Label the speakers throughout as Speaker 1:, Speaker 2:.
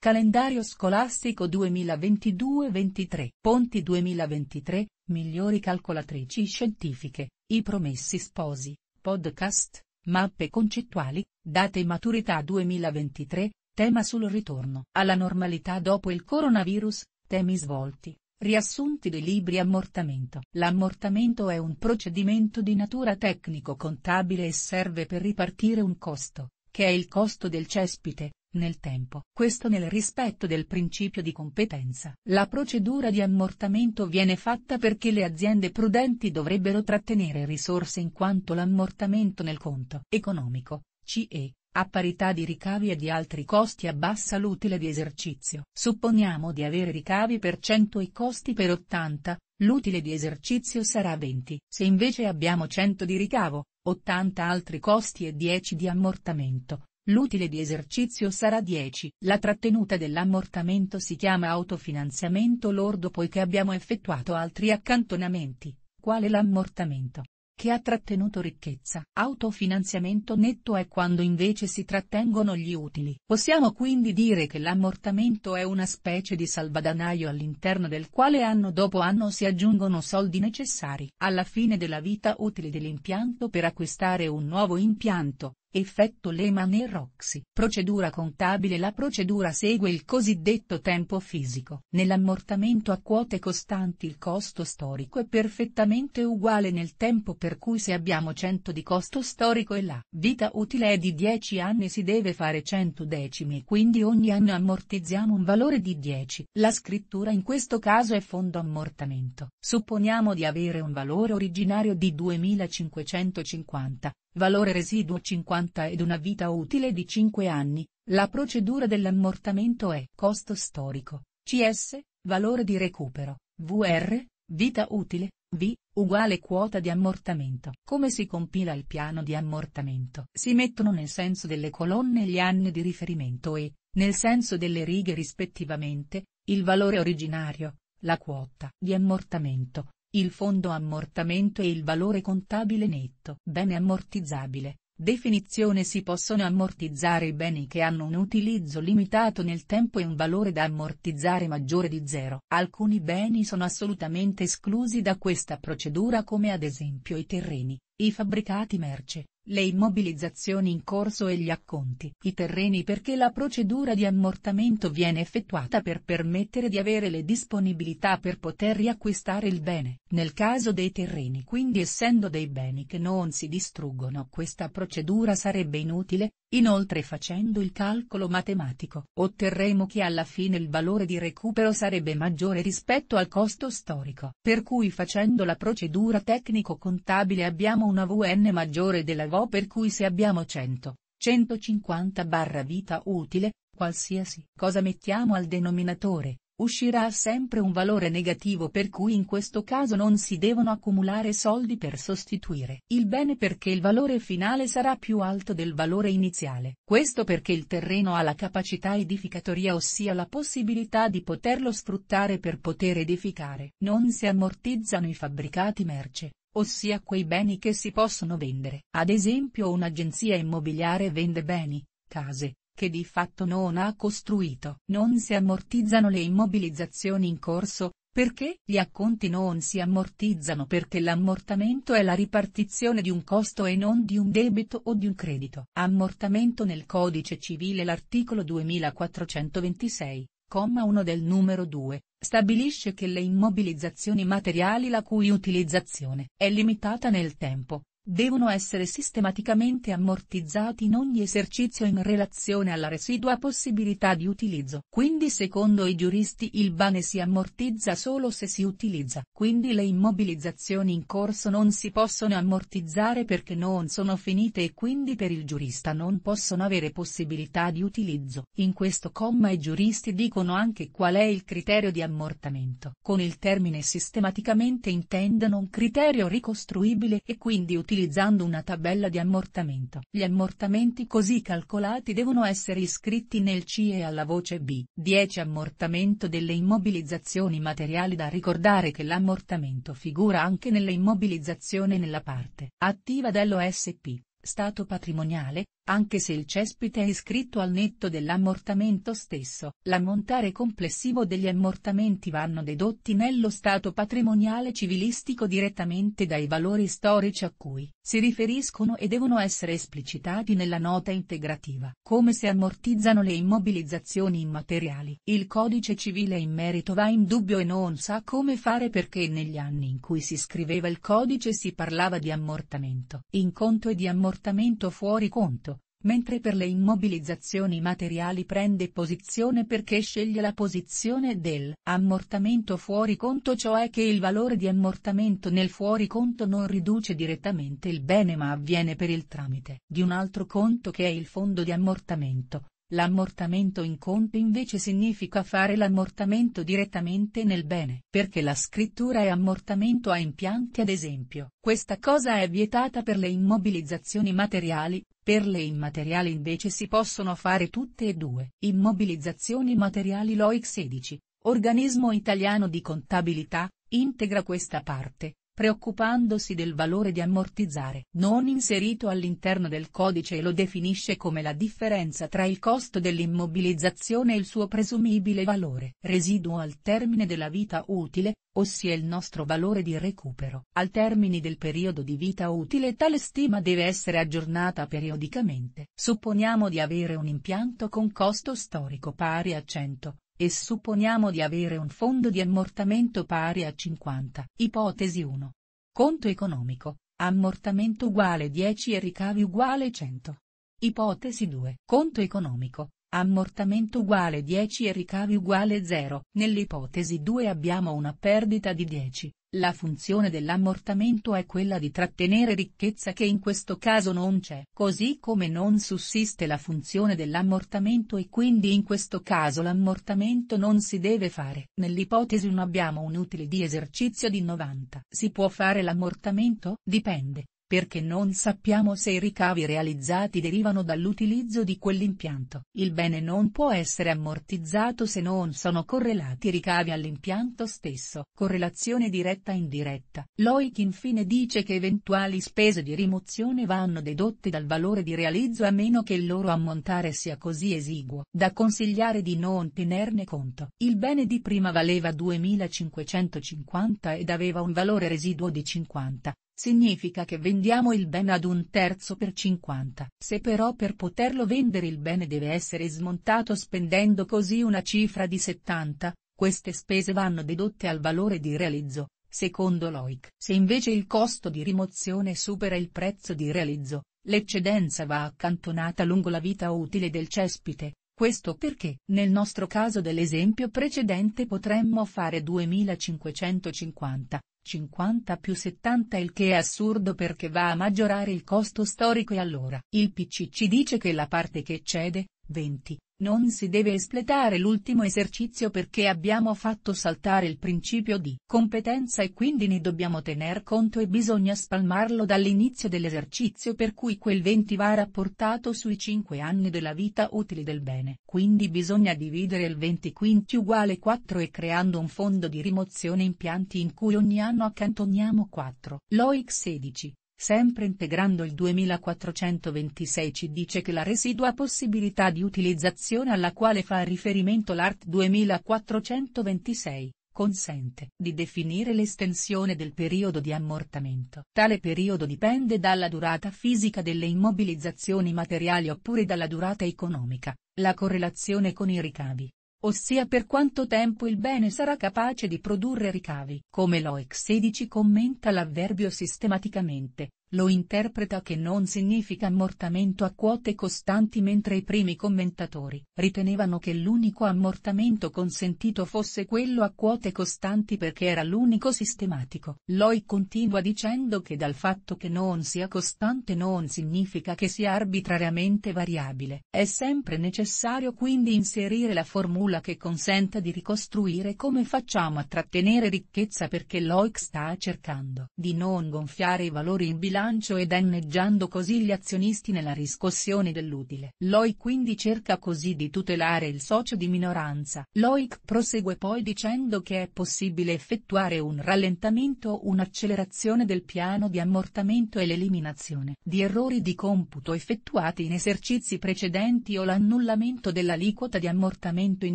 Speaker 1: Calendario scolastico 2022-23 Ponti 2023, migliori calcolatrici scientifiche, i promessi sposi, podcast, mappe concettuali, date maturità 2023, tema sul ritorno alla normalità dopo il coronavirus, temi svolti, riassunti dei libri ammortamento. L'ammortamento è un procedimento di natura tecnico-contabile e serve per ripartire un costo, che è il costo del cespite nel tempo. Questo nel rispetto del principio di competenza. La procedura di ammortamento viene fatta perché le aziende prudenti dovrebbero trattenere risorse in quanto l'ammortamento nel conto economico, CE, a parità di ricavi e di altri costi abbassa l'utile di esercizio. Supponiamo di avere ricavi per 100 e costi per 80, l'utile di esercizio sarà 20. Se invece abbiamo 100 di ricavo, 80 altri costi e 10 di ammortamento, L'utile di esercizio sarà 10. La trattenuta dell'ammortamento si chiama autofinanziamento lordo poiché abbiamo effettuato altri accantonamenti, quale l'ammortamento che ha trattenuto ricchezza. Autofinanziamento netto è quando invece si trattengono gli utili. Possiamo quindi dire che l'ammortamento è una specie di salvadanaio all'interno del quale anno dopo anno si aggiungono soldi necessari. Alla fine della vita utile dell'impianto per acquistare un nuovo impianto, Effetto Lehman e Roxy. Procedura contabile La procedura segue il cosiddetto tempo fisico. Nell'ammortamento a quote costanti il costo storico è perfettamente uguale nel tempo per cui se abbiamo 100 di costo storico e la vita utile è di 10 anni si deve fare 100 decimi e quindi ogni anno ammortizziamo un valore di 10. La scrittura in questo caso è fondo ammortamento. Supponiamo di avere un valore originario di 2550, valore residuo 50 ed una vita utile di 5 anni, la procedura dell'ammortamento è costo storico, CS, valore di recupero, VR, vita utile, V, uguale quota di ammortamento. Come si compila il piano di ammortamento? Si mettono nel senso delle colonne gli anni di riferimento e, nel senso delle righe rispettivamente, il valore originario, la quota di ammortamento, il fondo ammortamento e il valore contabile netto. Bene ammortizzabile. Definizione si possono ammortizzare i beni che hanno un utilizzo limitato nel tempo e un valore da ammortizzare maggiore di zero. Alcuni beni sono assolutamente esclusi da questa procedura come ad esempio i terreni, i fabbricati merce, le immobilizzazioni in corso e gli acconti. I terreni perché la procedura di ammortamento viene effettuata per permettere di avere le disponibilità per poter riacquistare il bene. Nel caso dei terreni quindi essendo dei beni che non si distruggono questa procedura sarebbe inutile, inoltre facendo il calcolo matematico otterremo che alla fine il valore di recupero sarebbe maggiore rispetto al costo storico. Per cui facendo la procedura tecnico-contabile abbiamo una VN maggiore della VN o per cui se abbiamo 100, 150 barra vita utile, qualsiasi cosa mettiamo al denominatore, uscirà sempre un valore negativo per cui in questo caso non si devono accumulare soldi per sostituire il bene perché il valore finale sarà più alto del valore iniziale. Questo perché il terreno ha la capacità edificatoria ossia la possibilità di poterlo sfruttare per poter edificare. Non si ammortizzano i fabbricati merce, ossia quei beni che si possono vendere. Ad esempio un'agenzia immobiliare vende beni, case, che di fatto non ha costruito. Non si ammortizzano le immobilizzazioni in corso, perché gli acconti non si ammortizzano perché l'ammortamento è la ripartizione di un costo e non di un debito o di un credito. Ammortamento nel Codice Civile L'articolo 2426, comma 1 del numero 2, stabilisce che le immobilizzazioni materiali la cui utilizzazione è limitata nel tempo, devono essere sistematicamente ammortizzati in ogni esercizio in relazione alla residua possibilità di utilizzo. Quindi secondo i giuristi il bane si ammortizza solo se si utilizza. Quindi le immobilizzazioni in corso non si possono ammortizzare perché non sono finite e quindi per il giurista non possono avere possibilità di utilizzo. In questo comma i giuristi dicono anche qual è il criterio di ammortamento. Con il termine sistematicamente intendono un criterio ricostruibile e quindi utilizzabile utilizzando una tabella di ammortamento. Gli ammortamenti così calcolati devono essere iscritti nel CIE alla voce B. 10 Ammortamento delle immobilizzazioni materiali da ricordare che l'ammortamento figura anche nelle immobilizzazioni nella parte attiva dell'OSP, stato patrimoniale, anche se il cespite è iscritto al netto dell'ammortamento stesso, l'ammontare complessivo degli ammortamenti vanno dedotti nello stato patrimoniale civilistico direttamente dai valori storici a cui si riferiscono e devono essere esplicitati nella nota integrativa. Come si ammortizzano le immobilizzazioni immateriali? Il codice civile in merito va in dubbio e non sa come fare perché negli anni in cui si scriveva il codice si parlava di ammortamento in conto e di ammortamento fuori conto mentre per le immobilizzazioni materiali prende posizione perché sceglie la posizione del ammortamento fuori conto cioè che il valore di ammortamento nel fuori conto non riduce direttamente il bene ma avviene per il tramite di un altro conto che è il fondo di ammortamento. L'ammortamento in conto invece significa fare l'ammortamento direttamente nel bene, perché la scrittura è ammortamento a impianti ad esempio. Questa cosa è vietata per le immobilizzazioni materiali, per le immateriali invece si possono fare tutte e due. Immobilizzazioni materiali LOIC 16, organismo italiano di contabilità, integra questa parte, preoccupandosi del valore di ammortizzare non inserito all'interno del codice e lo definisce come la differenza tra il costo dell'immobilizzazione e il suo presumibile valore residuo al termine della vita utile, ossia il nostro valore di recupero. Al termine del periodo di vita utile tale stima deve essere aggiornata periodicamente. Supponiamo di avere un impianto con costo storico pari a 100, e supponiamo di avere un fondo di ammortamento pari a 50. Ipotesi 1. Conto economico, ammortamento uguale 10 e ricavi uguale 100. Ipotesi 2. Conto economico, ammortamento uguale 10 e ricavi uguale 0. Nell'ipotesi 2 abbiamo una perdita di 10, la funzione dell'ammortamento è quella di trattenere ricchezza che in questo caso non c'è. Così come non sussiste la funzione dell'ammortamento e quindi in questo caso l'ammortamento non si deve fare. Nell'ipotesi non abbiamo un utile di esercizio di 90. Si può fare l'ammortamento? Dipende, perché non sappiamo se i ricavi realizzati derivano dall'utilizzo di quell'impianto. Il bene non può essere ammortizzato se non sono correlati i ricavi all'impianto stesso. Correlazione diretta indiretta. Loic infine dice che eventuali spese di rimozione vanno dedotte dal valore di realizzo a meno che il loro ammontare sia così esiguo da consigliare di non tenerne conto. Il bene di prima valeva 2550 ed aveva un valore residuo di 50, Significa che vendiamo il bene ad un terzo per 50. Se però per poterlo vendere il bene deve essere smontato spendendo così una cifra di 70, queste spese vanno dedotte al valore di realizzo, secondo Loic. Se invece il costo di rimozione supera il prezzo di realizzo, l'eccedenza va accantonata lungo la vita utile del cespite, questo perché, nel nostro caso dell'esempio precedente potremmo fare 2550, 50 più 70 il che è assurdo perché va a maggiorare il costo storico e allora. Il PCC dice che la parte che cede, 20. Non si deve espletare l'ultimo esercizio perché abbiamo fatto saltare il principio di competenza e quindi ne dobbiamo tener conto e bisogna spalmarlo dall'inizio dell'esercizio per cui quel 20 va rapportato sui 5 anni della vita utili del bene. Quindi bisogna dividere il 20 quinti uguale 4 e creando un fondo di rimozione impianti in cui ogni anno accantoniamo 4. Loic 16 sempre integrando il 2426 ci dice che la residua possibilità di utilizzazione alla quale fa riferimento l'art 2426, consente di definire l'estensione del periodo di ammortamento. Tale periodo dipende dalla durata fisica delle immobilizzazioni materiali oppure dalla durata economica, la correlazione con i ricavi, ossia per quanto tempo il bene sarà capace di produrre ricavi. Come Loic 16 commenta l'avverbio sistematicamente, lo interpreta che non significa ammortamento a quote costanti mentre i primi commentatori ritenevano che l'unico ammortamento consentito fosse quello a quote costanti perché era l'unico sistematico. Loi continua dicendo che dal fatto che non sia costante non significa che sia arbitrariamente variabile. È sempre necessario quindi inserire la formula che consenta di ricostruire come facciamo a trattenere ricchezza perché Loic sta cercando di non gonfiare i valori in bilancio bilancio e danneggiando così gli azionisti nella riscossione dell'utile. Loic quindi cerca così di tutelare il socio di minoranza. Loic prosegue poi dicendo che è possibile effettuare un rallentamento o un'accelerazione del piano di ammortamento e l'eliminazione di errori di computo effettuati in esercizi precedenti o l'annullamento dell'aliquota di ammortamento in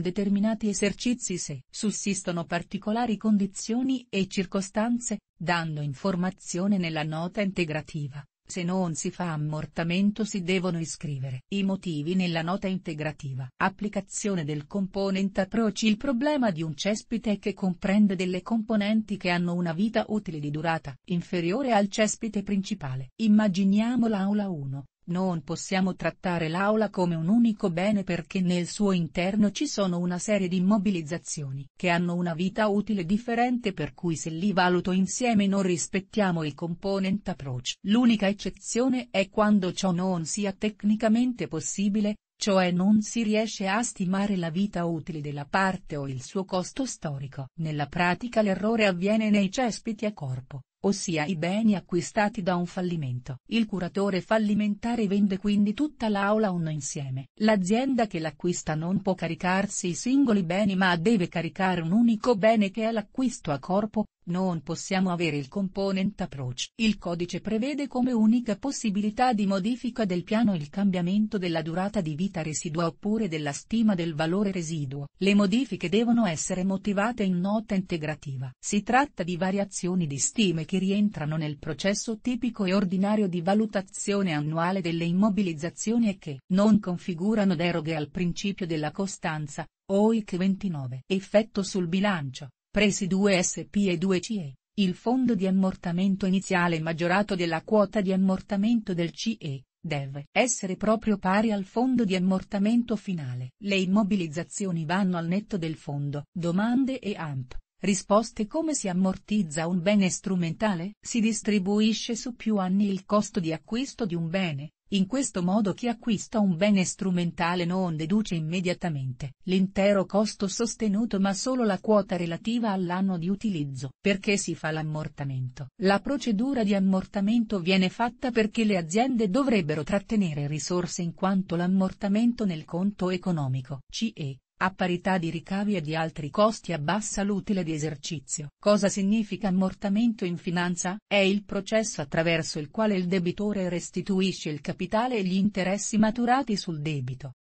Speaker 1: determinati esercizi se sussistono particolari condizioni e circostanze, dando informazione nella nota integrativa, se non si fa ammortamento si devono iscrivere i motivi nella nota integrativa. Applicazione del component approach Il problema di un cespite è che comprende delle componenti che hanno una vita utile di durata inferiore al cespite principale. Immaginiamo l'aula 1, non possiamo trattare l'aula come un unico bene perché nel suo interno ci sono una serie di immobilizzazioni che hanno una vita utile differente per cui se li valuto insieme non rispettiamo il component approach. L'unica eccezione è quando ciò non sia tecnicamente possibile, cioè non si riesce a stimare la vita utile della parte o il suo costo storico. Nella pratica l'errore avviene nei cespiti a corpo, ossia i beni acquistati da un fallimento. Il curatore fallimentare vende quindi tutta l'aula un insieme. L'azienda che l'acquista non può caricarsi i singoli beni ma deve caricare un unico bene che è l'acquisto a corpo, non possiamo avere il component approach. Il codice prevede come unica possibilità di modifica del piano il cambiamento della durata di vita residua oppure della stima del valore residuo. Le modifiche devono essere motivate in nota integrativa. Si tratta di variazioni di stime che che rientrano nel processo tipico e ordinario di valutazione annuale delle immobilizzazioni e che non configurano deroghe al principio della costanza, OIC 29. Effetto sul bilancio, presi 2 SP e 2 CE. Il fondo di ammortamento iniziale maggiorato della quota di ammortamento del CE, deve essere proprio pari al fondo di ammortamento finale. Le immobilizzazioni vanno al netto del fondo. Domande e AMP. Risposte come si ammortizza un bene strumentale? Si distribuisce su più anni il costo di acquisto di un bene, in questo modo chi acquista un bene strumentale non deduce immediatamente l'intero costo sostenuto ma solo la quota relativa all'anno di utilizzo. Perché si fa l'ammortamento? La procedura di ammortamento viene fatta perché le aziende dovrebbero trattenere risorse in quanto l'ammortamento nel conto economico CE a parità di ricavi e di altri costi abbassa l'utile di esercizio. Cosa significa ammortamento in finanza? È il processo attraverso il quale il debitore restituisce il capitale e gli interessi maturati sul debito,